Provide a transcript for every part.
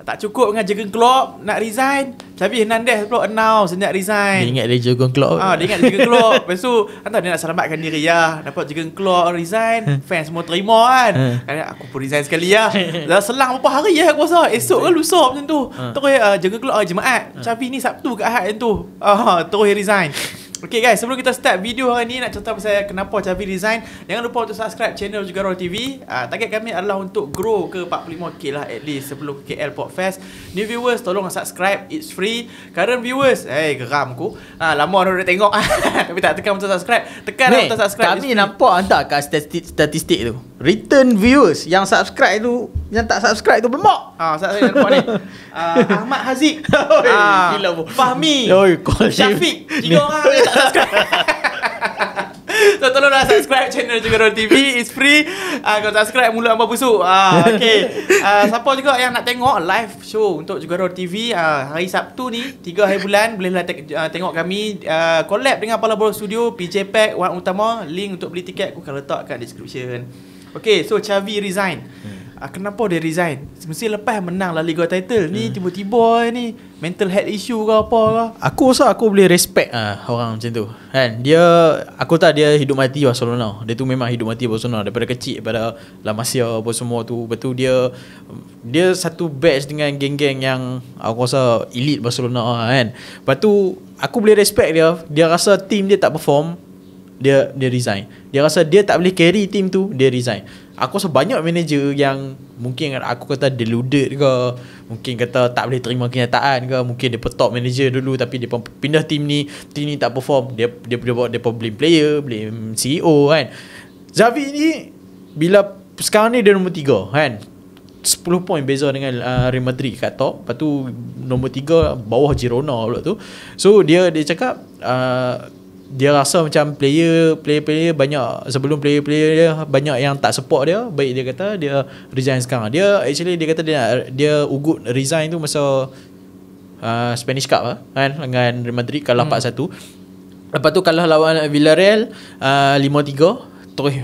Tak cukup dengan Jurgen Klopp nak resign. Tapi Hernandez pula announce nak resign. Dia ingat dia Jurgen Klopp. Ah, dia ingat dia Jurgen Klopp. Lepas tu, entah dia nak selamatkan diri ya. Dapat Jurgen Klopp resign. Fans semua terima kan. Ha. Kali, aku pun resign sekali ya. Dah selang beberapa hari ya aku rasa. Esok kan lusa macam tu. Ha. Terus uh, Jurgen Klopp uh, Jemaat. Tapi ha. ni Sabtu ke Ahad macam tu. Uh, terus resign. Ok guys, sebelum kita start video hari ni Nak cerita pasal kenapa Chavi resign Jangan lupa untuk subscribe channel juga Roll TV uh, ah, Target kami adalah untuk grow ke 45k lah At least sebelum ke KL Podfest New viewers, tolong subscribe It's free Current viewers Eh, hey, geram aku uh, Lama orang dah tengok Tapi tak, tekan untuk subscribe Tekan untuk subscribe Kami nampak tak kat statistik, statistik tu Return viewers Yang subscribe tu Yang tak subscribe tu Bermak Ah, saya nak ni uh, Ahmad Haziq ah, Fahmi Oi, Syafiq Tiga orang yang tak subscribe So tolonglah subscribe channel juga Roll TV It's free uh, Kalau tak subscribe mulut apa busuk uh, Okay uh, Siapa juga yang nak tengok live show Untuk juga Roll TV uh, Hari Sabtu ni Tiga hari bulan Bolehlah te- uh, tengok kami uh, Collab dengan Palabro Studio PJ Pack Wan Utama Link untuk beli tiket Aku akan letak kat description Okay so Xavi resign hmm. uh, Kenapa dia resign Mesti lepas menang La Liga title hmm. Ni tiba-tiba lah ni Mental head issue ke apa ke lah. Aku rasa aku boleh respect uh, Orang macam tu Kan Dia Aku tak dia hidup mati Barcelona Dia tu memang hidup mati Barcelona Daripada kecil Daripada La Masia Apa semua tu Lepas tu dia Dia satu batch Dengan geng-geng yang Aku rasa Elite Barcelona lah, kan Lepas tu Aku boleh respect dia Dia rasa team dia tak perform dia dia resign. Dia rasa dia tak boleh carry team tu, dia resign. Aku rasa banyak manager yang mungkin aku kata deluded ke, mungkin kata tak boleh terima kenyataan ke, mungkin dia top manager dulu tapi dia pindah team ni, team ni tak perform, dia dia dia, dia, dia blame player, blame CEO kan. Zavi ni bila sekarang ni dia nombor 3 kan. 10 point beza dengan uh, Real Madrid kat top Lepas tu Nombor 3 Bawah Girona pula tu So dia dia cakap uh, dia rasa macam player player player banyak sebelum player player dia banyak yang tak support dia baik dia kata dia resign sekarang dia actually dia kata dia nak, dia ugut resign tu masa uh, Spanish Cup lah, kan dengan Real Madrid kalah hmm. 4-1 lepas tu kalah lawan Villarreal uh, 5-3 terus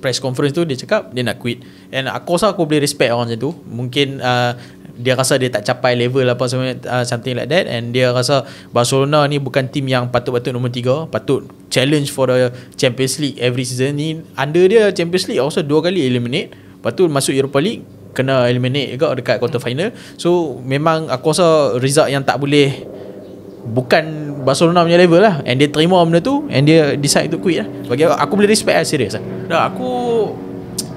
press conference tu dia cakap dia nak quit and aku rasa aku boleh respect orang macam tu mungkin uh, dia rasa dia tak capai level apa semua uh, something like that and dia rasa Barcelona ni bukan team yang patut-patut nombor 3 patut challenge for the Champions League every season ni under dia Champions League also dua kali eliminate lepas tu masuk Europa League kena eliminate juga dekat quarter final so memang aku rasa result yang tak boleh bukan Barcelona punya level lah and dia terima benda tu and dia decide to quit lah bagi aku, aku boleh respect lah serius lah nah, aku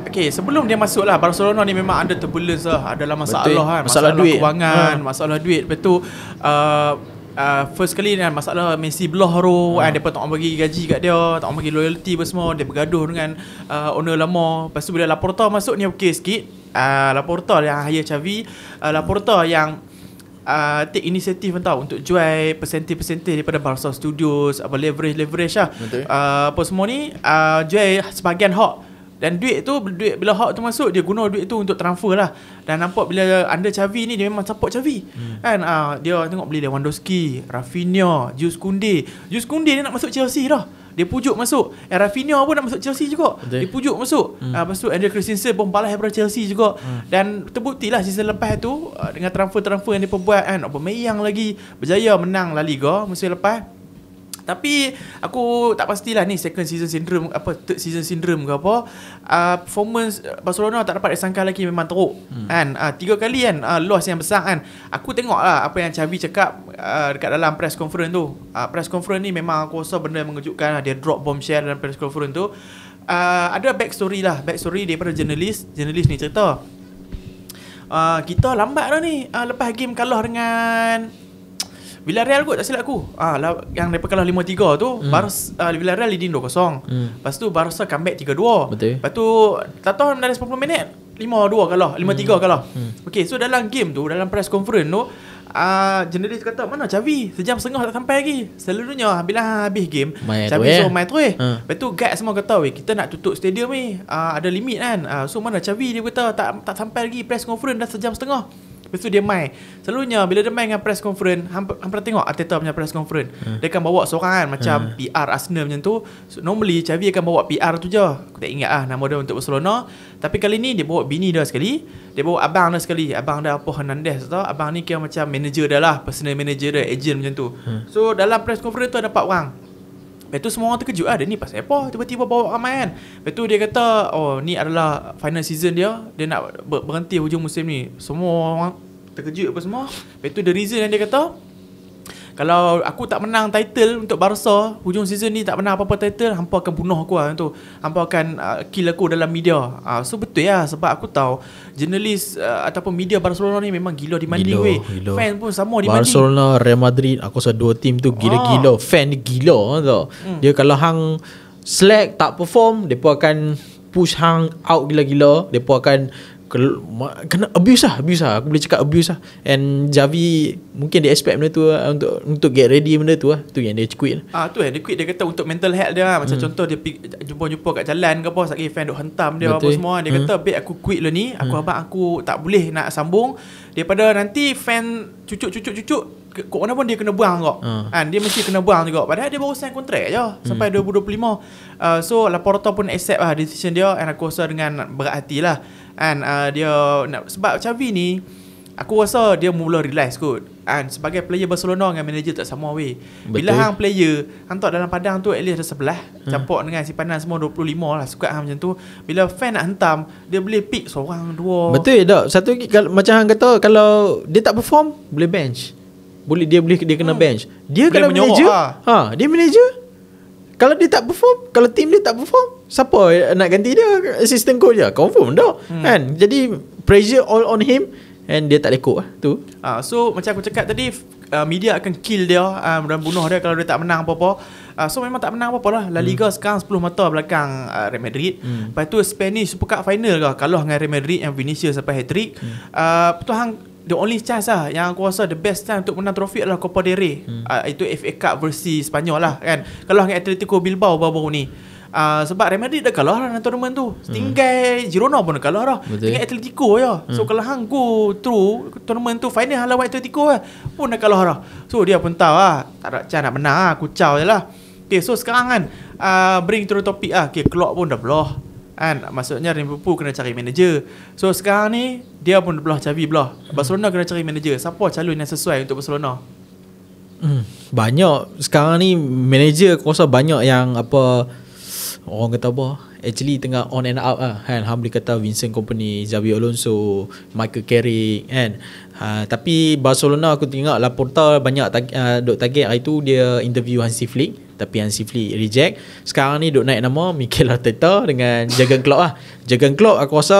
Okay sebelum dia masuk lah Barcelona ni memang ada turbulence lah Adalah masalah betul. kan Masalah, masalah duit kewangan, ha. Masalah duit Lepas tu uh, uh, First kali ni kan, masalah Messi belah ro ha. Dia pun tak nak bagi gaji kat dia Tak nak bagi loyalty pun semua Dia bergaduh dengan uh, owner lama Lepas tu bila Laporta masuk ni okay sikit uh, Laporta yang hire Xavi uh, Laporta hmm. yang Uh, take inisiatif entah untuk jual persentif-persentif daripada Barca Studios apa leverage-leverage lah uh, apa semua ni uh, jual sebahagian hak dan duit tu duit Bila Hawk tu masuk Dia guna duit tu Untuk transfer lah Dan nampak bila Under Chavi ni Dia memang support Chavi hmm. Kan uh, Dia tengok beli Lewandowski Rafinha Jus Kunde Jus Kunde ni nak masuk Chelsea dah dia pujuk masuk eh, Rafinha pun nak masuk Chelsea juga Betul. Dia pujuk masuk hmm. uh, Lepas tu Andrew Christensen pun balas daripada Chelsea juga hmm. Dan terbukti lah season lepas tu uh, Dengan transfer-transfer yang dia perbuat kan Apa meyang lagi Berjaya menang La Liga musim lepas tapi aku tak pastilah ni second season syndrome apa third season syndrome ke apa. Uh, performance eh, Barcelona tak dapat disangka lagi memang teruk. Hmm. Kan? Uh, tiga kali kan uh, loss yang besar kan. Aku tengoklah apa yang Xavi cakap uh, dekat dalam press conference tu. Uh, press conference ni memang aku rasa benda yang mengejutkan lah. dia drop bomb share dalam press conference tu. Uh, ada back story lah Back story daripada jurnalis Jurnalis ni cerita uh, Kita lambat lah ni uh, Lepas game kalah dengan Villarreal kot tak silap aku. Ah la, yang depa kalah 5-3 tu mm. Barca uh, ah, Villarreal leading 2-0. Mm. Lepas tu Barca comeback 3-2. Betul. Lepas tu tak tahu dalam 90 minit 5-2 kalah, 5-3 mm. kalah. Mm. Okay so dalam game tu dalam press conference tu Uh, ah, jurnalis kata Mana Xavi Sejam setengah tak sampai lagi Selalunya Bila habis game my Xavi suruh so, eh. main terus uh. Eh. Hmm. Lepas tu guard semua kata Kita nak tutup stadium ni uh, eh. ah, Ada limit kan uh, So mana Xavi Dia kata tak, tak sampai lagi Press conference dah sejam setengah Lepas tu dia mai Selalunya bila dia mai dengan press conference Hampir, hampir tengok Arteta punya press conference hmm. Dia akan bawa seorang kan Macam hmm. PR Arsenal macam tu so, Normally Xavi akan bawa PR tu je Aku tak ingat lah nama dia untuk Barcelona Tapi kali ni dia bawa bini dia sekali Dia bawa abang dia sekali Abang dia apa Hernandez tau Abang ni kira macam manager dia lah Personal manager dia, agent macam tu hmm. So dalam press conference tu ada empat orang Lepas tu semua orang terkejut lah Dia ni pasal apa Tiba-tiba bawa ramai kan Lepas tu dia kata Oh ni adalah final season dia Dia nak berhenti hujung musim ni Semua orang terkejut apa semua Lepas tu the reason yang dia kata kalau aku tak menang title untuk Barca Hujung season ni tak menang apa-apa title Hampa akan bunuh aku lah tu Hampa akan uh, kill aku dalam media uh, So betul lah sebab aku tahu Jurnalis uh, ataupun media Barcelona ni memang gila demanding gila, weh Fan pun sama demanding Barcelona, Real Madrid aku rasa dua team tu gila-gila ha. Fan dia gila tau hmm. Dia kalau hang slack tak perform Dia pun akan push hang out gila-gila Dia pun akan kena abuse lah abuse lah aku boleh cakap abuse lah and Javi mungkin dia expect benda tu lah, untuk untuk get ready benda tu lah tu yang dia quit lah. ah tu yang dia quit dia kata untuk mental health dia lah. macam hmm. contoh dia jumpa-jumpa kat jalan ke apa sakit fan duk hentam dia Betul. apa semua dia hmm. kata babe aku quit lah ni aku hmm. abang aku tak boleh nak sambung daripada nanti fan cucuk-cucuk-cucuk Kok mana pun dia kena buang kok. Uh. Kan dia mesti kena buang juga. Padahal dia baru sign kontrak je hmm. sampai hmm. 2025. Uh, so Laporta pun accept lah decision dia and aku rasa dengan berat lah. Kan uh, dia nak sebab Xavi ni aku rasa dia mula realize kot. Kan sebagai player Barcelona dengan manager tak sama weh. Bila hang player hang tak dalam padang tu at least ada sebelah hmm. campur dengan panas semua 25 lah squad hang macam tu. Bila fan nak hentam dia boleh pick seorang dua. Betul tak? Satu lagi kalau, macam hang kata kalau dia tak perform boleh bench. Boleh dia boleh dia kena hmm. bench. Dia boleh kena manager. Ha. ha, dia manager. Kalau dia tak perform Kalau team dia tak perform Siapa nak ganti dia Assistant coach je Confirm dah hmm. kan? Jadi pressure all on him And dia tak lekuk lah, tu. uh, So macam aku cakap tadi uh, Media akan kill dia um, Dan bunuh dia Kalau dia tak menang apa-apa uh, So memang tak menang apa-apa lah La hmm. Liga hmm. sekarang 10 mata belakang uh, Real Madrid hmm. Lepas tu Spanish Super Cup final ke Kalau dengan Real Madrid Yang Vinicius sampai hat-trick hmm. uh, Tuhan the only chance lah yang aku rasa the best time untuk menang trofi adalah Copa del Rey. Hmm. Uh, itu FA Cup versi Spanyol lah kan. Kalau dengan Atletico Bilbao baru-baru ni. Uh, sebab Real Madrid dah kalah lah dalam tournament tu. Hmm. Tinggal Girona pun dah kalah lah. Tinggal Atletico je. Ya. So hmm. kalau hang go through tournament tu final lawan Atletico lah. Pun dah kalah lah. So dia pun tahu lah. Tak ada chance nak menang lah. Kucau je lah. Okay so sekarang kan uh, bring to the topic lah. Okay clock pun dah belah kan maksudnya Liverpool kena cari manager so sekarang ni dia pun belah cari belah Barcelona kena cari manager siapa calon yang sesuai untuk Barcelona hmm, banyak sekarang ni manager aku rasa banyak yang apa orang kata apa actually tengah on and up ah kan ham kata Vincent Company Xabi Alonso Michael Carrick kan uh, tapi Barcelona aku tengok Laporta banyak tag, uh, ah, dok target hari tu dia interview Hansi Flick tapi yang Sifli reject Sekarang ni duk naik nama Mikel Arteta Dengan Jurgen Klopp lah Jurgen Klopp aku rasa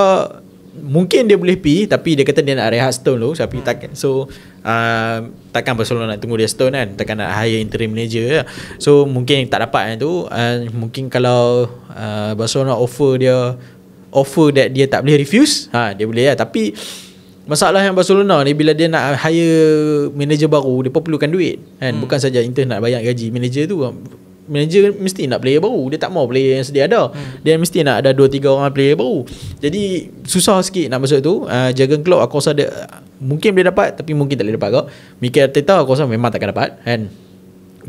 Mungkin dia boleh pi Tapi dia kata dia nak rehat Stone dulu Tapi hmm. takkan So Uh, takkan Barcelona nak tunggu dia Stone kan takkan nak hire interim manager ya. so mungkin tak dapat yang tu uh, mungkin kalau uh, Barcelona offer dia offer that dia tak boleh refuse ha, dia boleh ya. tapi uh, Masalah yang Barcelona ni bila dia nak hire manager baru, dia perlukan duit kan. Hmm. Bukan saja Inter nak bayar gaji manager tu. Manager mesti nak player baru. Dia tak mau player yang sedia ada. Hmm. Dia mesti nak ada 2 3 orang player baru. Jadi susah sikit nak masuk tu. Uh, Jurgen Klopp aku rasa dia mungkin boleh dapat tapi mungkin tak boleh dapat kau. Mikel Arteta aku rasa memang takkan dapat kan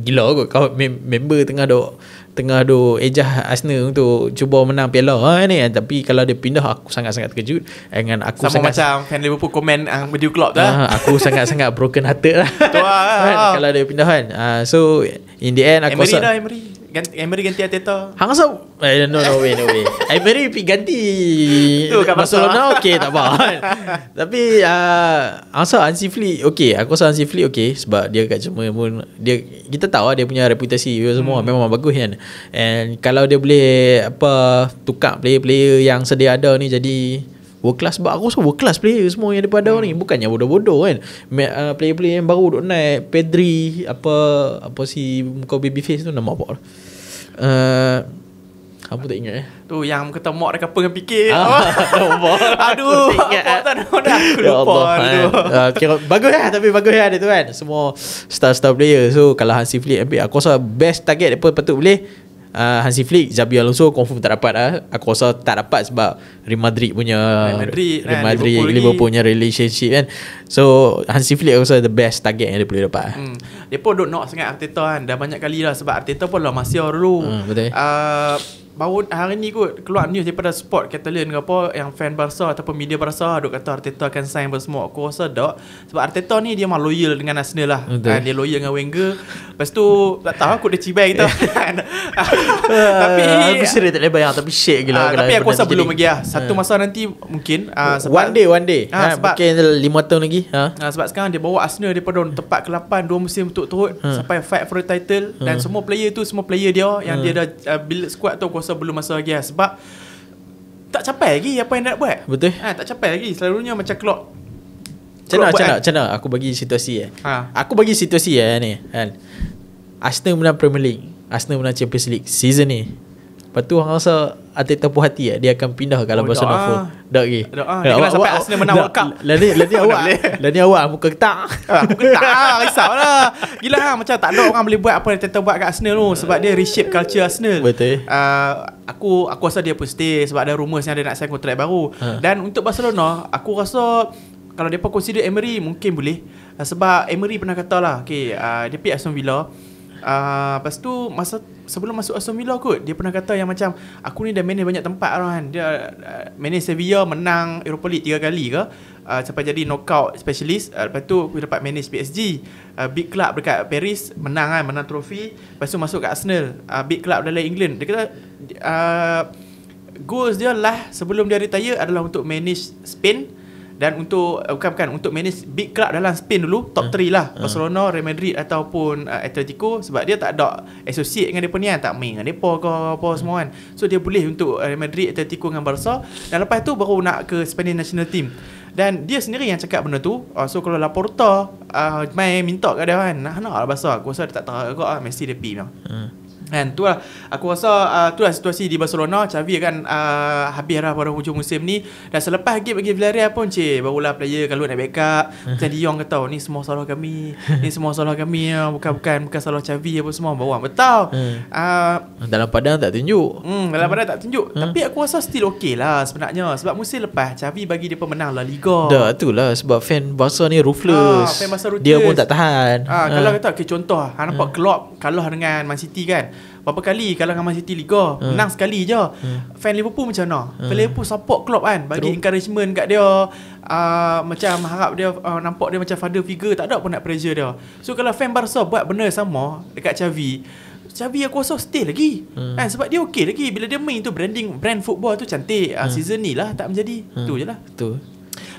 gila kot kau member tengah dok tengah do ejah Asna untuk cuba menang piala ha, ni tapi kalau dia pindah aku sangat-sangat terkejut eh, dengan aku sama sangat, macam fan Liverpool komen ang uh, video club tu uh, ah, aku sangat-sangat broken hearted lah, lah. kalau dia pindah kan uh, so in the end aku Emery sa- dah Emery ganti, Emery ganti Arteta Hang rasa eh, No no way no way Emery pi ganti Barcelona okay tak apa Tapi uh, Hang rasa Ansi Flick Okay aku rasa Ansi Flick okay Sebab dia kat Jerman pun dia, Kita tahu ah, dia punya reputasi semua hmm. Memang bagus kan And kalau dia boleh Apa Tukar player-player yang sedia ada ni Jadi World class Sebab aku rasa world class player Semua yang daripada hmm. ni Bukannya bodoh-bodoh kan uh, Player-player yang baru duduk naik Pedri Apa Apa si Muka baby face tu Nama apa lah uh, Aku tak ingat eh Tu yang kata Mok dekat pengen fikir ah, Aduh Aku tak ingat eh. Aku ya lupa Aduh eh. ah, Bagus lah Tapi bagus lah dia tu kan Semua Star-star player So kalau Hansi Flick ambil Aku rasa best target Dia pun patut boleh uh, Hansi Flick Zabi Alonso confirm tak dapat lah. aku rasa tak dapat sebab Real Madrid punya Real Madrid, kan, Real Madrid Liverpool, punya relationship kan so Hansi Flick aku rasa the best target yang dia boleh dapat ah. hmm. dia pun duk nak sangat Arteta kan dah banyak kali lah sebab Arteta pun lah masih dulu hmm, betul uh, baru hari ni kot keluar news daripada sport Catalan ke apa yang fan Barca ataupun media Barca duk kata Arteta akan sign apa semua. Aku rasa tak sebab Arteta ni dia mah loyal dengan Arsenal lah. Okay. dia loyal dengan Wenger. Lepas tu tak tahu aku dah cibai kita. Kan. Ah, tapi aku serius tak boleh bayang tapi shit gila. Uh, tapi aku rasa belum lagi lah. Satu ah. masa nanti mungkin uh, sebab, one day one day. Uh, yeah, kan, sebab, mungkin 5 tahun lagi. Ha? Uh, sebab sekarang dia bawa Arsenal dia daripada tempat ke-8 dua musim betul-betul uh. Hmm. sampai fight for the title uh. dan hmm. semua player tu semua player dia yang uh. dia dah uh, build squad tu aku masa belum masa lagi lah. Sebab tak capai lagi apa yang nak buat. Betul. Ha, tak capai lagi. Selalunya macam clock. Macam mana? Macam mana? Aku bagi situasi eh. Ha. Aku bagi situasi eh ni. Kan. Arsenal menang Premier League. Arsenal menang Champions League. Season ni. Lepas tu orang rasa atlet puas hati eh? Dia akan pindah Kalau oh, bahasa Nova Tak lagi eh, Dia kena sampai awak, Arsenal menang World Cup Lani, lani awak Lani awak Muka ketak ah, Muka ketak ah, Risau lah Gila lah Macam tak ada orang boleh buat Apa yang Ateta buat kat Arsenal tu Sebab dia reshape culture Arsenal Betul uh, Aku aku rasa dia pun stay Sebab ada rumours Yang dia nak sign kontrak baru ha. Dan untuk Barcelona Aku rasa Kalau dia pun consider Emery Mungkin boleh uh, Sebab Emery pernah kata lah Okay uh, Dia pick Aston Villa Ah, uh, lepas tu masa sebelum masuk Asomilo kot, dia pernah kata yang macam aku ni dah manage banyak tempat lah kan. Dia uh, manage Sevilla menang Europa League 3 kali ke. Uh, sampai jadi knockout specialist uh, Lepas tu aku dapat manage PSG uh, Big club dekat Paris Menang kan Menang trofi Lepas tu masuk ke Arsenal uh, Big club dalam England Dia kata uh, Goals dia lah Sebelum dia retire Adalah untuk manage Spain uh, dan untuk eh, bukan bukan untuk manage big club dalam Spain dulu top 3 hmm. uh, lah uh. Barcelona, Real Madrid ataupun uh, Atletico sebab dia tak ada associate dengan depa ni kan tak main dengan depa ke apa uh. semua kan so dia boleh untuk eh, Real Madrid, Atletico dengan Barca dan lepas tu baru nak ke Spanish national team dan dia sendiri yang cakap benda tu uh, so kalau Laporta uh, main minta kat dia kan nak nak lah bahasa aku rasa dia tak tahu kau ah Messi dia pergi uh. Lah. Kan tu lah Aku rasa uh, tu lah situasi di Barcelona Xavi kan uh, Habis lah pada hujung musim ni Dan selepas game bagi Villarreal pun Cik Barulah player kalau nak backup Macam Dion kata Ni semua salah kami Ni semua salah kami ya. Bukan bukan bukan salah Xavi apa semua Bawa betul hmm. uh, Dalam padang tak tunjuk hmm, Dalam padang tak tunjuk hmm. Tapi aku rasa still okay lah sebenarnya Sebab musim lepas Xavi bagi dia pemenang lah Liga Dah tu lah Sebab fan Barca ni ruthless uh, Dia pun tak tahan uh, uh. Kalau kata okay, contoh Han lah. nampak uh. Klopp Kalah dengan Man City kan Berapa kali kalau dengan Man City Liga uh. Hmm. Menang sekali je uh. Fan Liverpool macam mana uh. Fan hmm. Liverpool support Klopp kan Bagi True. encouragement kat dia uh, Macam harap dia uh, Nampak dia macam father figure Tak ada pun nak pressure dia So kalau fan Barca buat benda sama Dekat Xavi Xavi aku rasa stay lagi uh. kan? Sebab dia okay lagi Bila dia main tu branding Brand football tu cantik uh. Season ni lah tak menjadi Itu uh. je lah Betul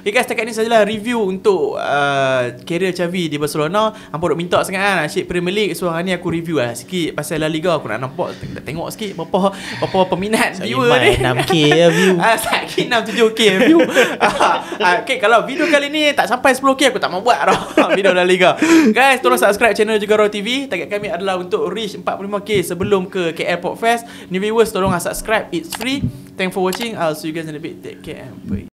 Okay guys, setakat ni sajalah review untuk uh, career Xavi di Barcelona. Hampa duk minta sangat kan Asyik Premier League. So hari ni aku review lah sikit pasal La Liga. Aku nak nampak, nak tengok sikit berapa, berapa peminat so, viewer ni. 6K ya view. Ah, sakit 6, 7K view. Ah, okay, kalau video kali ni tak sampai 10K aku tak mau buat dah video La Liga. Guys, tolong subscribe channel juga Raw TV. Target kami adalah untuk reach 45K sebelum ke KL Pop Fest. New viewers, tolonglah subscribe. It's free. Thanks for watching. I'll see you guys in a bit. Take care and bye.